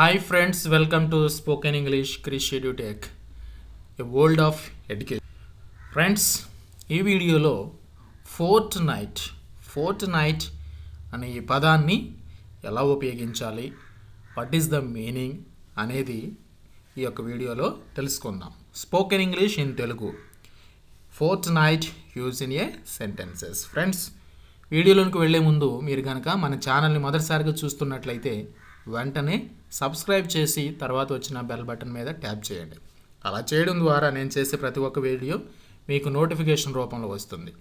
hi friends welcome to spoken English Krish edutech a world of education friends ఈ వీడియోలో fourth night fourth night అనే ఈ పదాన్ని ఎలా ఉపయోగించాలి వాట్ ఈస్ ద మీనింగ్ అనేది ఈ యొక్క వీడియోలో తెలుసుకుందాం spoken English in Telugu fortnight use in a sentences friends వీడియోలోనికి వెళ్లే ముందు మీరు కనుక మన ఛానల్ని మొదటిసారిగా చూస్తున్నట్లయితే వెంటనే సబ్స్క్రైబ్ చేసి తర్వాత వచ్చిన బెల్ బటన్ మీద ట్యాప్ చేయండి అలా చేయడం ద్వారా నేను చేసే ప్రతి ఒక్క వీడియో మీకు నోటిఫికేషన్ రూపంలో వస్తుంది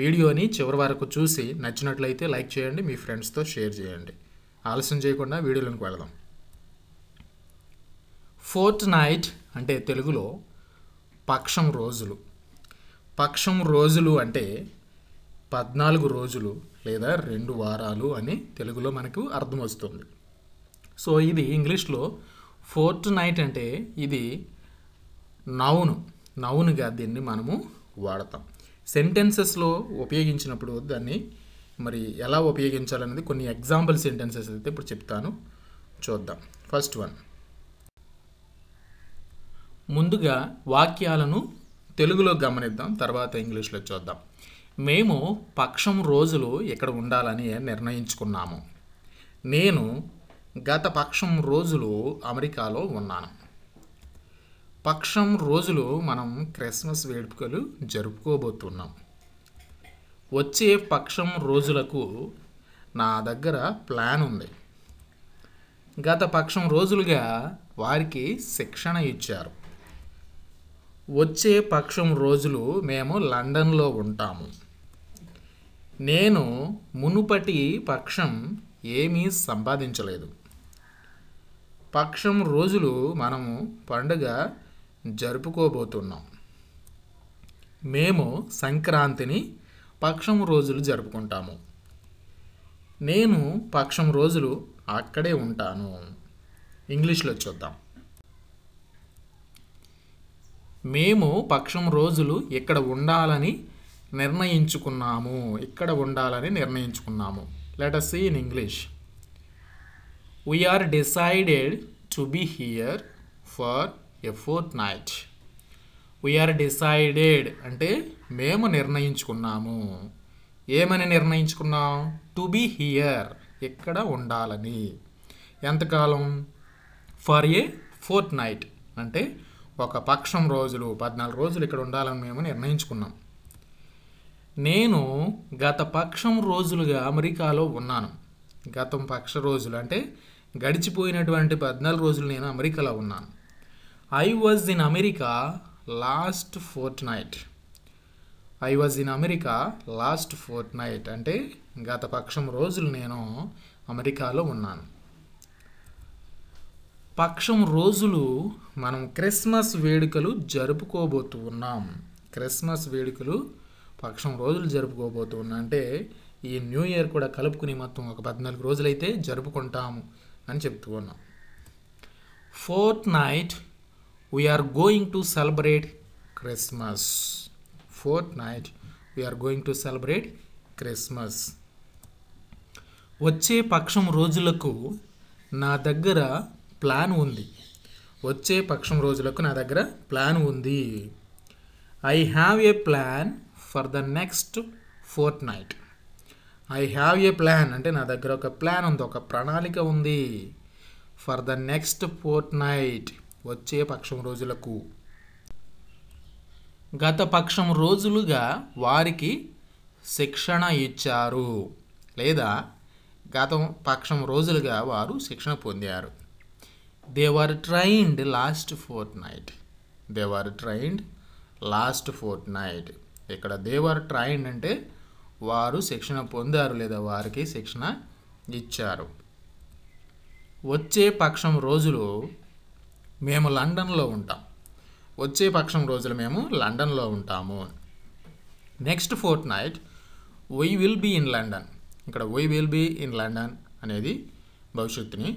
వీడియోని చివరి వరకు చూసి నచ్చినట్లయితే లైక్ చేయండి మీ ఫ్రెండ్స్తో షేర్ చేయండి ఆలస్యం చేయకుండా వీడియోలోకి వెళదాం ఫోర్త్ నైట్ అంటే తెలుగులో పక్షం రోజులు పక్షం రోజులు అంటే పద్నాలుగు రోజులు లేదా రెండు వారాలు అని తెలుగులో మనకు అర్థం వస్తుంది సో ఇది ఇంగ్లీష్లో ఫోర్త్ నైట్ అంటే ఇది నౌను నౌనుగా దీన్ని మనము వాడతాం సెంటెన్సెస్లో ఉపయోగించినప్పుడు దాన్ని మరి ఎలా ఉపయోగించాలనేది కొన్ని ఎగ్జాంపుల్ సెంటెన్సెస్ అయితే ఇప్పుడు చెప్తాను చూద్దాం ఫస్ట్ వన్ ముందుగా వాక్యాలను తెలుగులో గమనిద్దాం తర్వాత ఇంగ్లీష్లో చూద్దాం మేము పక్షం రోజులు ఇక్కడ ఉండాలని నిర్ణయించుకున్నాము నేను గత పక్షం రోజులు అమెరికాలో ఉన్నాను పక్షం రోజులు మనం క్రిస్మస్ వేడుకలు జరుపుకోబోతున్నాం వచ్చే పక్షం రోజులకు నా దగ్గర ప్లాన్ ఉంది గత పక్షం రోజులుగా వారికి శిక్షణ ఇచ్చారు వచ్చే పక్షం రోజులు మేము లండన్లో ఉంటాము నేను మునుపటి పక్షం ఏమీ సంపాదించలేదు పక్షం రోజులు మనము పండుగ జరుపుకోబోతున్నాం మేము సంక్రాంతిని పక్షం రోజులు జరుపుకుంటాము నేను పక్షం రోజులు అక్కడే ఉంటాను ఇంగ్లీష్లో చూద్దాం మేము పక్షం రోజులు ఇక్కడ ఉండాలని నిర్ణయించుకున్నాము ఇక్కడ ఉండాలని నిర్ణయించుకున్నాము let see in English we are decided to be here for a fortnight we are decided అంటే మేము నిర్ణయించుకున్నాము ఏమని నిర్ణయించుకున్నాం టు బీ హియర్ ఇక్కడ ఉండాలని ఎంతకాలం ఫర్ ఏ ఫోర్త్ నైట్ అంటే ఒక పక్షం రోజులు పద్నాలుగు రోజులు ఇక్కడ ఉండాలని మేము నిర్ణయించుకున్నాం నేను గత పక్షం రోజులుగా అమెరికాలో ఉన్నాను గతం పక్ష రోజులు అంటే గడిచిపోయినటువంటి పద్నాలుగు రోజులు నేను అమెరికాలో ఉన్నాను I was in America last fortnight I was in America last fortnight అంటే గత పక్షం రోజులు నేను అమెరికాలో ఉన్నాను పక్షం రోజులు మనం క్రిస్మస్ వేడుకలు జరుపుకోబోతూ ఉన్నాం క్రిస్మస్ వేడుకలు పక్షం రోజులు జరుపుకోబోతూ అంటే ఈ న్యూ ఇయర్ కూడా కలుపుకుని మొత్తం ఒక పద్నాలుగు రోజులైతే జరుపుకుంటాము అని చెప్తూ ఉన్నాం fortnight we are going to celebrate Christmas fortnight we are going to celebrate Christmas వచ్చే పక్షం రోజులకు నా దగ్గర ప్లాన్ ఉంది వచ్చే పక్షం రోజులకు నా దగ్గర ప్లాన్ ఉంది I have a plan for the next fortnight I have a plan అంటే నా దగ్గర ఒక ప్లాన్ ఉంది ఒక ప్రణాళిక ఉంది for the next fortnight వచ్చే పక్షం రోజులకు గత పక్షం రోజులుగా వారికి శిక్షణ ఇచ్చారు లేదా గత పక్షం రోజులుగా వారు శిక్షణ పొందారు they were trained last fortnight they were trained last fortnight ఇక్కడ దే వర్ ట్రైన్డ్ అంటే వారు శిక్షణ పొందారు లేదా వారికి శిక్షణ ఇచ్చారు వచ్చే పక్షం రోజులు మేము లండన్లో ఉంటాం వచ్చే పక్షం రోజులు మేము లండన్లో ఉంటాము next fortnight we will be in London ఇక్కడ we will be in London అనేది భవిష్యత్తుని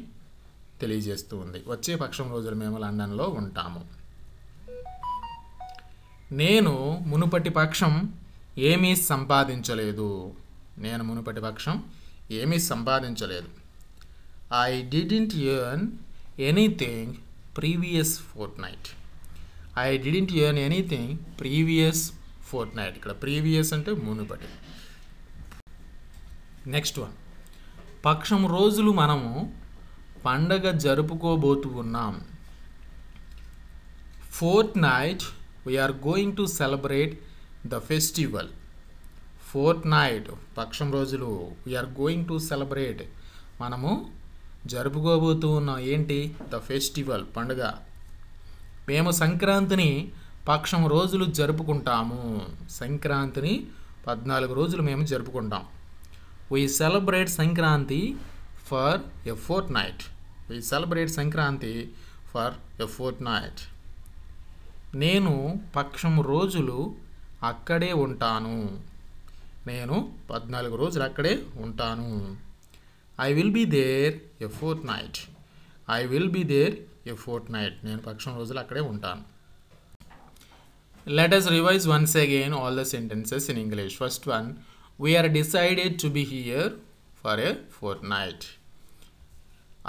తెలియజేస్తూ ఉంది వచ్చే పక్షం రోజులు మేము లండన్లో ఉంటాము నేను మునుపటి పక్షం ఏమీ సంపాదించలేదు నేను మునుపటి పక్షం ఏమీ సంపాదించలేదు I didn't earn anything previous fortnight I didn't earn anything previous fortnight ఇక్కడ ప్రీవియస్ అంటే మునుపటి నెక్స్ట్ వన్ పక్షం రోజులు మనము పండగ జరుపుకోబోతు ఉన్నాం fortnight we are going to celebrate the festival fortnight పక్షం రోజులు వీఆర్ గోయింగ్ టు సెలబ్రేట్ మనము జరుపుకోబోతూ ఉన్నాం ఏంటి ద ఫెస్టివల్ పండుగ మేము సంక్రాంతిని పక్షం రోజులు జరుపుకుంటాము సంక్రాంతిని పద్నాలుగు రోజులు మేము జరుపుకుంటాం we celebrate Sankranti for a fortnight we celebrate Sankranti for a fortnight నేను పక్షం రోజులు అక్కడే ఉంటాను నేను పద్నాలుగు రోజులు అక్కడే ఉంటాను I will be there a fortnight I will be there a fortnight నేను పక్షం రోజులు అక్కడే ఉంటాను let us revise once again all the sentences in English first one we are decided to be here for a fortnight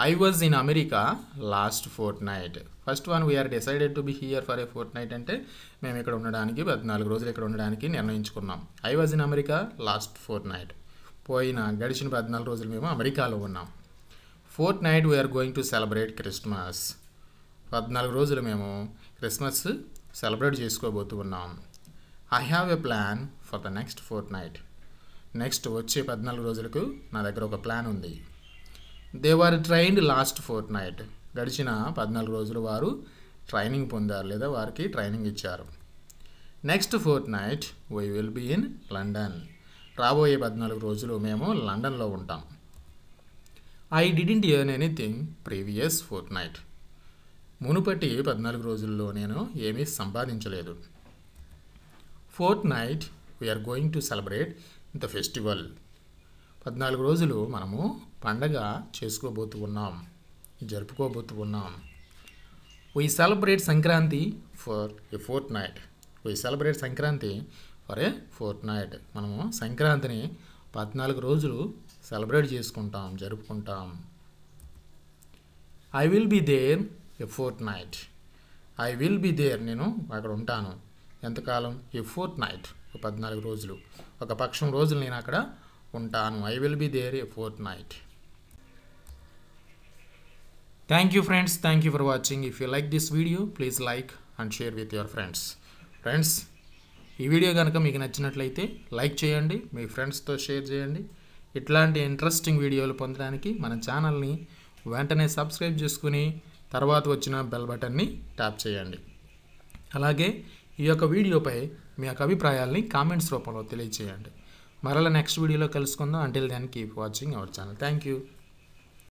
I was in America last fortnight first one we are decided to be here for a fortnight అంటే మేము ఇక్కడ ఉండడానికి పద్నాలుగు రోజులు ఇక్కడ ఉండడానికి నిర్ణయించుకున్నాం I was in America last fortnight పోయిన గడిచిన పద్నాలుగు రోజులు మేము అమెరికాలో ఉన్నాం fortnight we are going to celebrate Christmas పద్నాలుగు రోజులు మేము క్రిస్మస్ సెలబ్రేట్ చేసుకోబోతూ ఉన్నాం I have a plan for the next fortnight next వచ్చే పద్నాలుగు రోజులకు నా దగ్గర ఒక ప్లాన్ ఉంది they were trained last fortnight గడిచిన పద్నాలుగు రోజులు వారు ట్రైనింగ్ పొందారు లేదా వారికి ట్రైనింగ్ ఇచ్చారు next fortnight we will be in London రాబోయే పద్నాలుగు రోజులు మేము లండన్లో ఉంటాం I didn't earn anything previous fortnight మునుపటి పద్నాలుగు రోజుల్లో నేను ఏమీ సంపాదించలేదు fortnight we are going to celebrate the festival పద్నాలుగు రోజులు మనము పండగ చేసుకోబోతు ఉన్నాం జరుపుకోబోతు ఉన్నాం we celebrate Sankranti for a fortnight we celebrate Sankranti for a fortnight మనము సంక్రాంతిని పద్నాలుగు రోజులు సెలబ్రేట్ చేసుకుంటాం జరుపుకుంటాం I will be there a fortnight I will be there నేను అక్కడ ఉంటాను ఎంతకాలం ఎ ఫోర్త్ నైట్ పద్నాలుగు రోజులు ఒక పక్షం రోజులు నేను అక్కడ ఉంటాను I will be there a fortnight thank you friends thank you for watching if you like this video please like and share with your friends friends ఈ వీడియో కనుక మీకు నచ్చినట్లయితే లైక్ చేయండి మీ ఫ్రెండ్స్తో షేర్ చేయండి ఇట్లాంటి ఇంట్రెస్టింగ్ వీడియోలు పొందడానికి మన ఛానల్ని వెంటనే సబ్స్క్రైబ్ చేసుకుని తర్వాత వచ్చిన బెల్ బటన్ని ట్యాప్ చేయండి అలాగే ఈ యొక్క వీడియోపై మీ యొక్క అభిప్రాయాల్ని కామెంట్స్ రూపంలో తెలియచేయండి మరలా నెక్స్ట్ వీడియోలో కలుసుకుందాం అంటిల్ దానికి keep watching our channel thank you